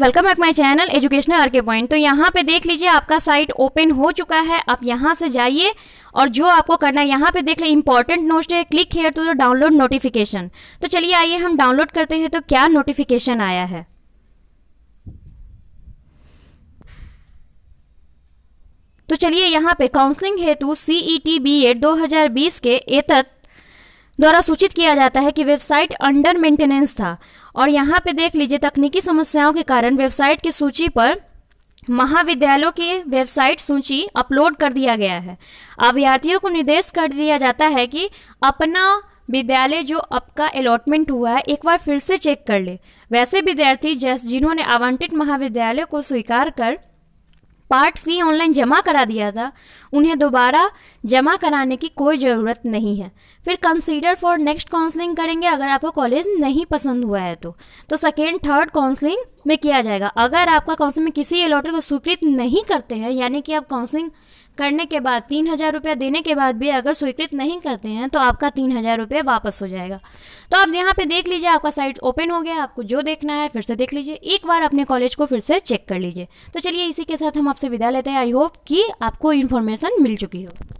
welcome back my channel educational RK point तो यहाँ पे देख लीजिए आपका साइट ओपन हो चुका है आप यहाँ से जाइए और जो आपको करना है यहाँ पे देख ले इंपॉर्टेंट नोट है click here to download notification तो चलिए आइए हम डाउनलोड करते हैं तो क्या नोटिफिकेशन आया है तो चलिए यहाँ पे काउंसलिंग हेतु सीई टी बी एड 2020 के एतत द्वारा सूचित किया जाता है कि वेबसाइट अंडर मेंटेनेंस था और यहाँ पे देख लीजिए तकनीकी समस्याओं के कारण वेबसाइट की सूची पर महाविद्यालयों की वेबसाइट सूची अपलोड कर दिया गया है अभ्यार्थियों को निर्देश कर दिया जाता है कि अपना विद्यालय जो आपका अलॉटमेंट हुआ है एक बार फिर से चेक कर ले वैसे विद्यार्थी जैसे जिन्होंने आवंटित महाविद्यालय को स्वीकार कर पार्ट फी ऑनलाइन जमा करा दिया था उन्हें दोबारा जमा कराने की कोई ज़रूरत नहीं है फिर कंसीडर फॉर नेक्स्ट काउंसलिंग करेंगे अगर आपको कॉलेज नहीं पसंद हुआ है तो तो सेकेंड थर्ड काउंसलिंग में किया जाएगा अगर आपका काउंसलिंग में किसी अलॉटर को स्वीकृत नहीं करते हैं यानी कि आप काउंसलिंग करने के बाद तीन हज़ार रुपया देने के बाद भी अगर स्वीकृत नहीं करते हैं तो आपका तीन हज़ार रुपये वापस हो जाएगा तो आप यहाँ पे देख लीजिए आपका साइट ओपन हो गया आपको जो देखना है फिर से देख लीजिए एक बार अपने कॉलेज को फिर से चेक कर लीजिए तो चलिए इसी के साथ हम आपसे विदा लेते हैं आई होप कि आपको इन्फॉर्मेशन मिल चुकी हो